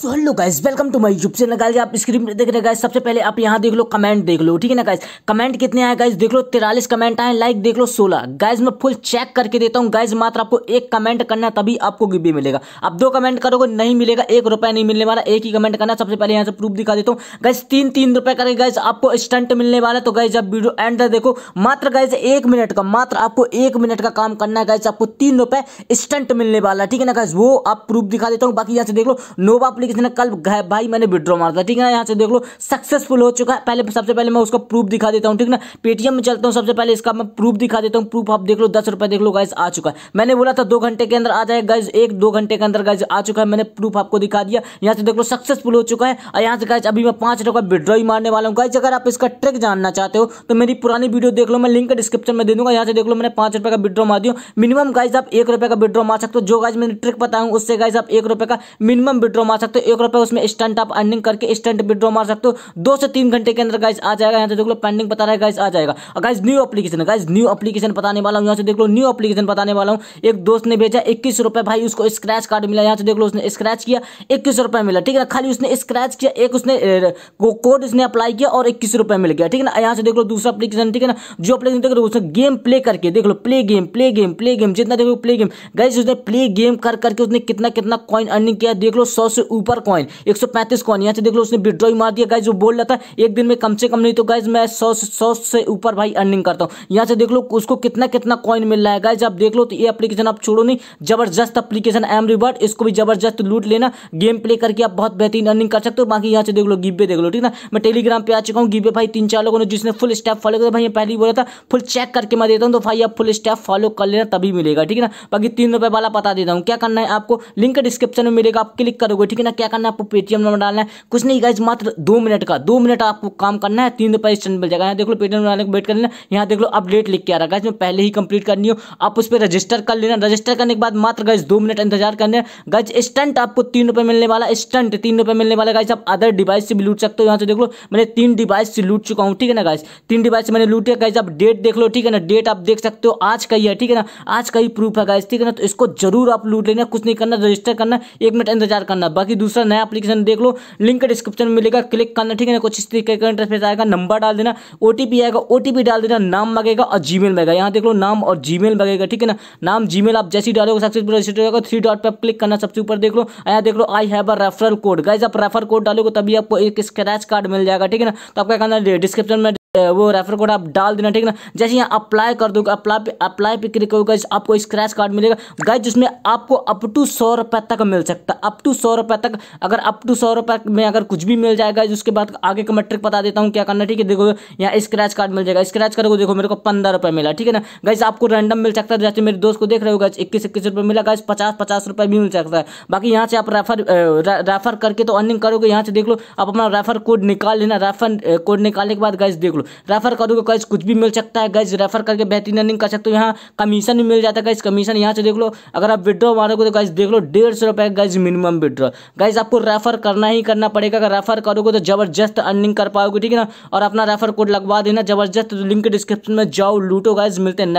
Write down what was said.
so hello guys welcome to my YouTube channel guys आप screen पर देख रहे गाइस सबसे पहले आप यहाँ देख लो कमेंट देख लो ठीक है ना गाइस कमेंट कितने आए गाइस देख लो तिरालीस कमेंट आए लाइक देख लो सोलह गाइस मैं फुल चेक करके देता हूँ गाइस मात्र आपको एक कमेंट करना तभी आपको गिब्बी मिलेगा आप दो कमेंट करोगे नहीं मिलेगा एक रुपये नहीं मिलने वाला एक ही कमेंट करना सबसे पहले यहाँ से प्रूफ दिखा देता हूँ गाइज तीन तीन रुपये करके गाइज आपको स्टंट मिलने वाला तो गाइज आप वीडियो एंड तक देखो मात्र गाइज एक मिनट का मात्र आपको एक मिनट का काम करना है गाइज आपको तीन रुपये स्टंट मिलने वाला ठीक है ना गाइज वो आप प्रूफ दिखा देता हूँ बाकी यहाँ से देख लो नोवा ऑलरेडी किसी ने कल भाई मैंने विड्रॉ मारा था ठीक है ना यहाँ से देख लो सक्सेसफुल हो चुका है पहले सबसे पहले मैं उसका प्रूफ दिखा देता हूँ ठीक ना पेटीएम में चलता हूँ सबसे पहले इसका मैं प्रूफ दिखा देता हूँ प्रूफ आप देख लो दस रुपये देख लो गाइज आ चुका है मैंने बोला था दो घंटे के अंदर आ जाए गाइज एक दो घंटे के अंदर गाइज आ चुका है मैंने प्रूफ आपको दिखा दिया यहाँ से देख लो सक्सेसफुल हो चुका है और यहाँ से गाइज अभी मैं पाँच रुपये विड्रॉ ही मारने वाला हूँ गाइज अगर आप इसका ट्रिक जानना चाहते हो तो मेरी पुरानी वीडियो देख लो मैं लिंक डिस्क्रिप्शन में दे दूंगा यहाँ से देख लो मैंने पाँच का विड्रॉ मार दिया मिनिमम गाइज आप एक का विड्रॉ मार सकते हो जो गाइज मैंने ट्रिक बताऊँ उससे गाइज आप एक का मिनिमम विड्रॉ मार सकते सकते हो एक रुपए उसमें स्टंट आप अर्निंग करके स्टंट विड्रॉ मार सकते हो दो से तीन घंटे के अंदर गाइस आ जाएगा यहाँ से देख लो पेंडिंग बता रहा है गाइस आ जाएगा और guys new application guys new application बताने वाला हूँ यहाँ से देख लो न्यू अपलीकेशन बताने वाला हूँ एक दोस्त ने भेजा इक्कीस भाई उसको स्क्रैच कार्ड मिला यहाँ से देख लो उसने स्क्रैच किया इक्कीस मिला ठीक है खाली उसने स्क्रैच किया एक उसने कोड उसने अप्लाई किया और इक्कीस रुपये मिल गया ठीक है ना यहाँ से देख लो दूसरा अपलीकेशन ठीक है ना जो अपलीकेशन देख लो उसने गेम प्ले करके देख लो play game play game play game जितना देख लो प्ले गेम गाइस उसने प्ले गेम कर करके उसने कितना कितना कॉइन अर्निंग किया देख लो सौ से ऊपर सुपर कॉइन एक सौ पैंतीस कॉइन यहाँ से देख लो उसने विड्रॉ मार दिया गाइज वो बोल रहा था एक दिन में कम से कम नहीं तो गाइज मैं सौ सौ से ऊपर भाई अर्निंग करता हूँ यहाँ से देख लो उसको कितना कितना कॉइन मिल रहा है गाइज आप देख लो तो ये अपलीकेशन आप छोड़ो नहीं जबरदस्त अपलीकेशन एम रिवर्ट इसको भी जबरदस्त लूट लेना गेम प्ले करके आप बहुत बेहतरीन अर्निंग कर सकते हो बाकी यहाँ से देख लो गिब्बे देख लो ठीक ना मैं टेलीग्राम पे आ चुका हूँ गिब्बे भाई तीन चार लोगों ने जिसने फुल स्टेप फॉलो किया भाई पहले ही बोला था फुल चेक करके मैं देता हूँ तो भाई आप फुल स्टेप फॉलो कर लेना तभी मिलेगा ठीक है ना बाकी तीन रुपए वाला बता देता हूँ क्या करना है आपको लिंक डिस्क्रिप्शन में मिलेगा आप क्लिक करोगे ठीक है ना क्या करना है आपको पेटीएम नंबर डालना है कुछ नहीं गाइज मात्र दो मिनट का दो मिनट आपको काम करना है तीन रुपये स्टैंड मिल जाएगा यहाँ देख लो पेटीएम डालने को वेट कर लेना यहाँ देख लो अपडेट लिख के आ रहा है गाइज पहले ही कंप्लीट करनी हो आप उस पर रजिस्टर कर लेना रजिस्टर करने के बाद मात्र गाइज दो मिनट इंतजार करना गाइज स्टंट आपको तीन रुपये मिलने वाला स्टंट तीन रुपये मिलने वाला गाइज आप अदर डिवाइस से भी लूट सकते हो यहाँ से देख लो मैंने तीन डिवाइस से लूट चुका हूँ ठीक है ना गाइज तीन डिवाइस मैंने लूटे गाइज आप डेट देख लो ठीक है ना डेट आप देख सकते हो आज का ही है ठीक है ना आज का ही प्रूफ है गाइज ठीक है ना तो इसको जरूर आप लूट लेना कुछ नहीं करना रजिस्टर करना एक मिनट इंतजार करना बाकी दूसरा नया अपलीकेशन देख लो लिंक डिस्क्रिप्शन में मिलेगा क्लिक करना ठीक है ना कुछ इस तरीके का इंटरफेस आएगा नंबर डाल देना ओ आएगा ओ डाल देना नाम मांगेगा और जीमेल मांगेगा यहाँ देख लो नाम और जी मेल ठीक है ना नाम जी आप जैसी डालोगे सक्सेसफुल रजिस्टर होगा थ्री डॉट पर क्लिक करना सबसे ऊपर देख लो यहाँ देख लो I have a referral code guys आप रेफर कोड डालोगे तभी आपको एक स्क्रैच कार्ड मिल जाएगा ठीक है ना तो आपका कहना डिस्क्रिप्शन में वो रेफर कोड आप डाल देना ठीक है ना जैसे यहाँ अप्लाई कर दोगे अप्लाई अप्लाई पे क्लिक करोगे आपको स्क्रैच कार्ड मिलेगा गाइज जिसमें आपको अप टू सौ रुपये तक मिल सकता है अप टू सौ रुपये तक अगर अप टू सौ रुपये में अगर कुछ भी मिल जाएगा उसके बाद आगे का मैट्रिक बता देता हूँ क्या करना ठीक है देखो यहाँ स्क्रैच कार्ड मिल जाएगा स्क्रैच करोगे देखो मेरे को पंद्रह रुपये मिला ठीक है ना गाइज आपको रैंडम मिल सकता है जैसे मेरे दोस्त को देख रहे हो गाइज इक्कीस इक्कीस रुपये मिला गाइज पचास पचास रुपये भी मिल सकता है बाकी यहाँ से आप रेफर रेफर करके तो अर्निंग करोगे यहाँ से देख लो आप अपना रेफर कोड निकाल लेना रेफर कोड निकालने के बाद गाइज देख लो रेफर करोगे गैस कुछ भी मिल सकता है गैस रेफर करके बेहतरीन रनिंग कर सकते हो यहाँ कमीशन भी मिल जाता है गैस कमीशन यहाँ से देख लो अगर आप विड्रॉ मारोगे तो गैस देख लो डेढ़ सौ रुपये गैस मिनिमम विड्रॉ गैस आपको रेफर करना ही करना पड़ेगा अगर रेफर करोगे तो जबरदस्त अर्निंग कर पाओगे ठीक है ना और अपना रेफर कोड लगवा देना जबरदस्त लिंक तो डिस्क्रिप्शन में जाओ लूटो गैस मिलते हैं